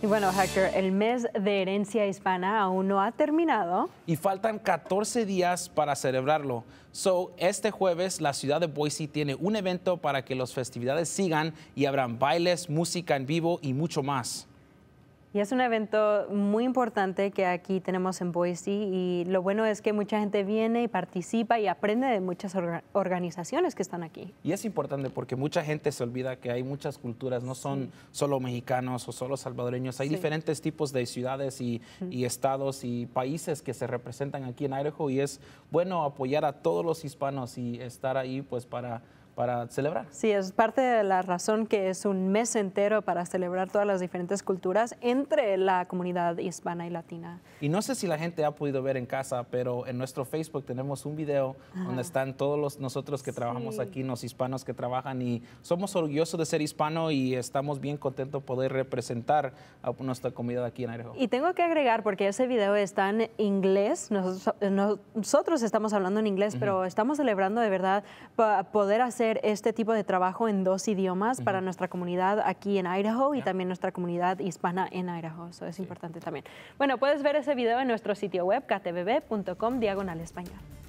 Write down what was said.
Y bueno, Hacker, el mes de herencia hispana aún no ha terminado. Y faltan 14 días para celebrarlo. So, este jueves la ciudad de Boise tiene un evento para que las festividades sigan y habrán bailes, música en vivo y mucho más. Y es un evento muy importante que aquí tenemos en Boise y lo bueno es que mucha gente viene y participa y aprende de muchas organizaciones que están aquí. Y es importante porque mucha gente se olvida que hay muchas culturas, no son solo mexicanos o solo salvadoreños, hay diferentes tipos de ciudades y, estados y países que se representan aquí en Idaho y es bueno apoyar a todos los hispanos y estar ahí pues para para celebrar. Sí, es parte de la razón que es un mes entero para celebrar todas las diferentes culturas entre la comunidad hispana y latina. Y no sé si la gente ha podido ver en casa, pero en nuestro Facebook tenemos un video donde están todos los, nosotros que trabajamos aquí, los hispanos que trabajan y somos orgullosos de ser hispano y estamos bien contentos de poder representar a nuestra comunidad aquí en Idaho. Y tengo que agregar, porque ese video está en inglés, nosotros, estamos hablando en inglés, pero estamos celebrando de verdad poder hacer este tipo de trabajo en dos idiomas para nuestra comunidad aquí en Idaho y también nuestra comunidad hispana en Idaho. Eso es importante también. Bueno, puedes ver ese video en nuestro sitio web, ktbb.com diagonal español.